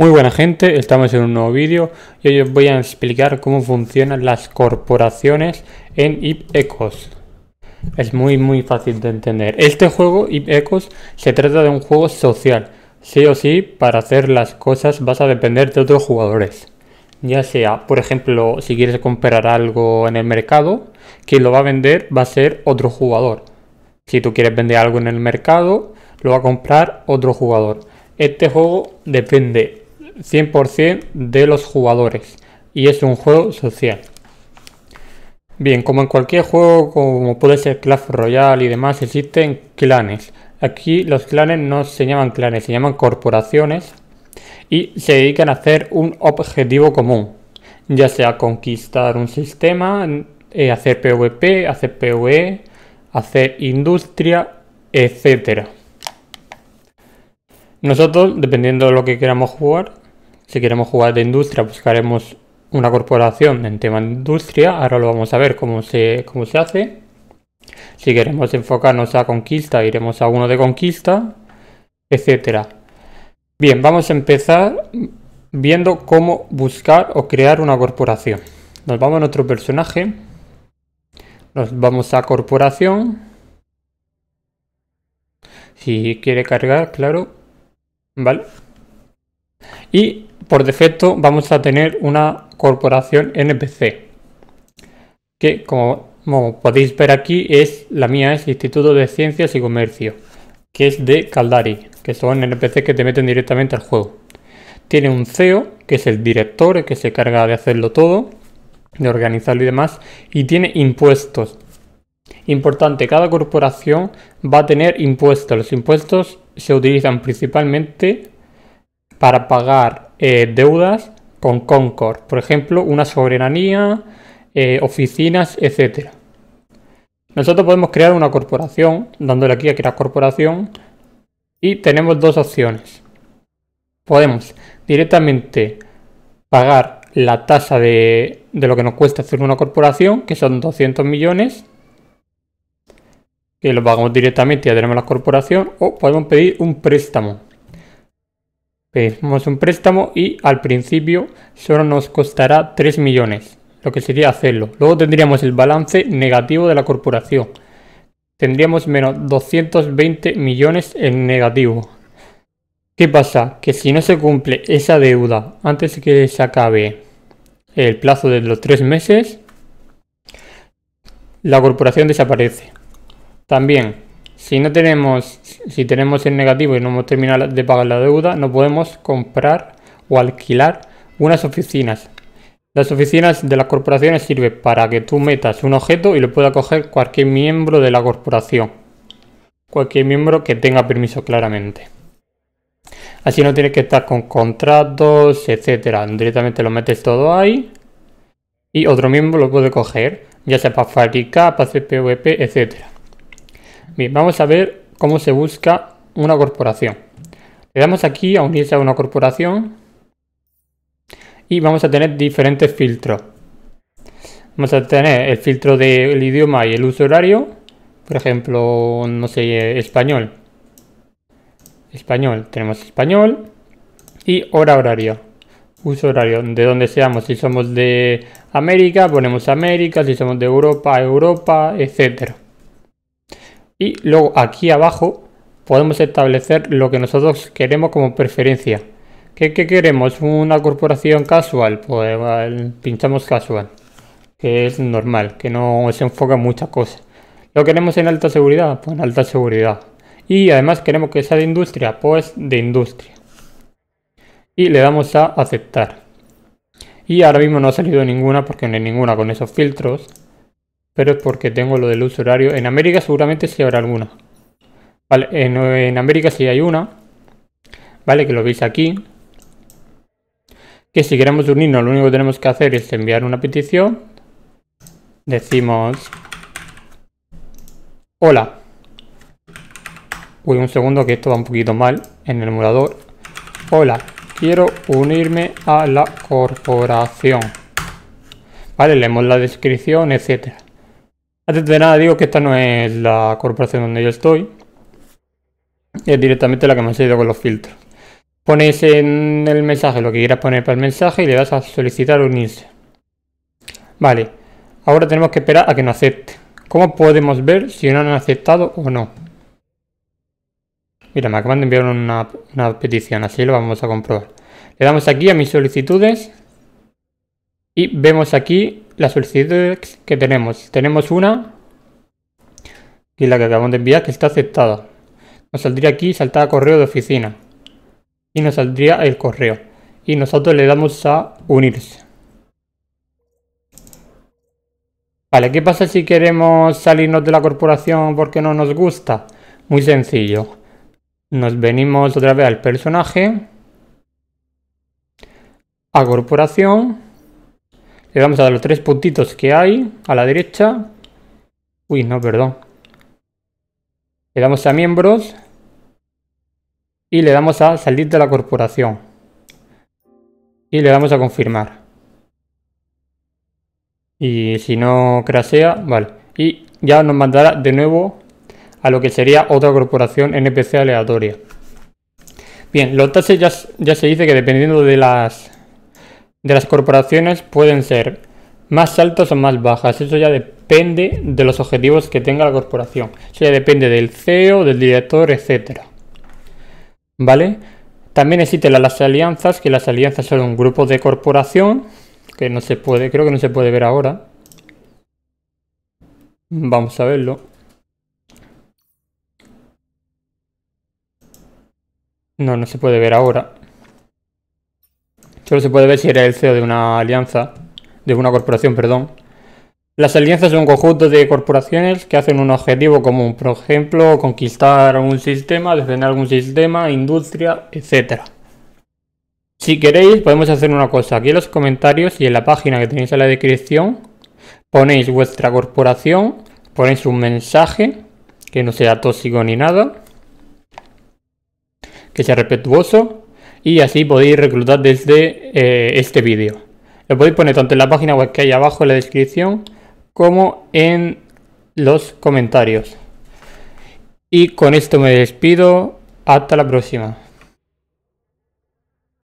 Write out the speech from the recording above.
Muy buena gente, estamos en un nuevo vídeo y hoy os voy a explicar cómo funcionan las corporaciones en IP Ecos. Es muy muy fácil de entender. Este juego, IP Ecos, se trata de un juego social. Sí o sí, para hacer las cosas vas a depender de otros jugadores. Ya sea, por ejemplo, si quieres comprar algo en el mercado, quien lo va a vender va a ser otro jugador. Si tú quieres vender algo en el mercado, lo va a comprar otro jugador. Este juego depende 100% de los jugadores y es un juego social. Bien, como en cualquier juego, como puede ser Clash Royale y demás, existen clanes. Aquí los clanes no se llaman clanes, se llaman corporaciones y se dedican a hacer un objetivo común, ya sea conquistar un sistema, eh, hacer PvP, hacer PvE, hacer industria, etcétera. Nosotros, dependiendo de lo que queramos jugar, si queremos jugar de industria, buscaremos una corporación en tema industria. Ahora lo vamos a ver cómo se, cómo se hace. Si queremos enfocarnos a conquista, iremos a uno de conquista, etcétera. Bien, vamos a empezar viendo cómo buscar o crear una corporación. Nos vamos a nuestro personaje, nos vamos a corporación. Si quiere cargar, claro. Vale. Y por defecto vamos a tener una corporación NPC, que como, podéis ver aquí es la mía, es Instituto de Ciencias y Comercio, que es de Caldari, que son NPC que te meten directamente al juego. Tiene un CEO, que es el director, que se carga de hacerlo todo, de organizarlo y demás, y tiene impuestos. Importante, cada corporación va a tener impuestos. Los impuestos se utilizan principalmente para pagar eh, deudas con Concord, por ejemplo, una soberanía, eh, oficinas, etc. Nosotros podemos crear una corporación, dándole aquí a crear corporación, y tenemos dos opciones. Podemos directamente pagar la tasa de, de lo que nos cuesta hacer una corporación, que son 200 millones, que lo pagamos directamente y ya tenemos la corporación, o podemos pedir un préstamo. Hacemos un préstamo y al principio solo nos costará 3 millones, lo que sería hacerlo. Luego tendríamos el balance negativo de la corporación. Tendríamos menos 220 millones en negativo. ¿Qué pasa? Que si no se cumple esa deuda antes de que se acabe el plazo de los 3 meses, la corporación desaparece. También, si no tenemos si tenemos el negativo y no hemos terminado de pagar la deuda, no podemos comprar o alquilar unas oficinas. Las oficinas de las corporaciones sirven para que tú metas un objeto y lo pueda coger cualquier miembro de la corporación. Cualquier miembro que tenga permiso claramente. Así no tienes que estar con contratos, etcétera. Directamente lo metes todo ahí y otro miembro lo puede coger, ya sea para fabricar, para hacer PvP, etcétera. Bien, vamos a ver cómo se busca una corporación. Le damos aquí a unirse a una corporación y vamos a tener diferentes filtros. Vamos a tener el filtro del idioma y el uso horario. Por ejemplo, no sé, español. Español, tenemos español y hora horario. Uso horario, de donde seamos, si somos de América, ponemos América, si somos de Europa, Europa, etcétera. Y luego aquí abajo podemos establecer lo que nosotros queremos como preferencia. ¿Qué, queremos? ¿Una corporación casual? Pues pinchamos casual, que es normal, que no se enfoca en muchas cosas. ¿Lo queremos en alta seguridad? Pues en alta seguridad. Y además queremos que sea de industria, pues de industria. Y le damos a aceptar. Y ahora mismo no ha salido ninguna porque no hay ninguna con esos filtros pero es porque tengo lo del uso horario. En América seguramente sí habrá alguna. Vale, en, América sí hay una. Vale, que lo veis aquí. Que si queremos unirnos, lo único que tenemos que hacer es enviar una petición. Decimos... Hola. Uy, un segundo que esto va un poquito mal en el emulador. Hola, quiero unirme a la corporación. Vale, leemos la descripción, etcétera. Antes de nada digo que esta no es la corporación donde yo estoy. Es directamente la que me ha salido con los filtros. Pones en el mensaje lo que quieras poner para el mensaje y le das a solicitar unirse. Vale, ahora tenemos que esperar a que no acepte. ¿Cómo podemos ver si no han aceptado o no? Mira, me acaban de enviar una, una petición, así lo vamos a comprobar. Le damos aquí a mis solicitudes y vemos aquí las solicitudes que tenemos. Tenemos una, Y la que acabamos de enviar, que está aceptada. Nos saldría aquí saltar a correo de oficina. Y nos saldría el correo. Y nosotros le damos a unirse. Vale, ¿qué pasa si queremos salirnos de la corporación porque no nos gusta? Muy sencillo. Nos venimos otra vez al personaje. A corporación. Le damos a los tres puntitos que hay a la derecha. Uy, no, perdón. Le damos a miembros. Y le damos a salir de la corporación. Y le damos a confirmar. Y si no crasea, vale. Y ya nos mandará de nuevo a lo que sería otra corporación NPC aleatoria. Bien, los tases ya se dice que dependiendo de las de las corporaciones pueden ser más altas o más bajas. Eso ya depende de los objetivos que tenga la corporación. Eso ya depende del CEO, del director, etc ¿Vale? También existen las alianzas, que las alianzas son un grupo de corporación, que no se puede, creo que no se puede ver ahora. Vamos a verlo. No, no se puede ver ahora. Solo se puede ver si era el CEO de una alianza, de una corporación, perdón. Las alianzas son conjuntos de corporaciones que hacen un objetivo común, por ejemplo, conquistar un sistema, defender algún sistema, industria, etc. Si queréis, podemos hacer una cosa. Aquí en los comentarios y en la página que tenéis en la descripción, ponéis vuestra corporación, ponéis un mensaje que no sea tóxico ni nada, que sea respetuoso, y así podéis reclutar desde eh, este vídeo. Lo podéis poner tanto en la página web que hay abajo en la descripción como en los comentarios. Y con esto me despido. Hasta la próxima.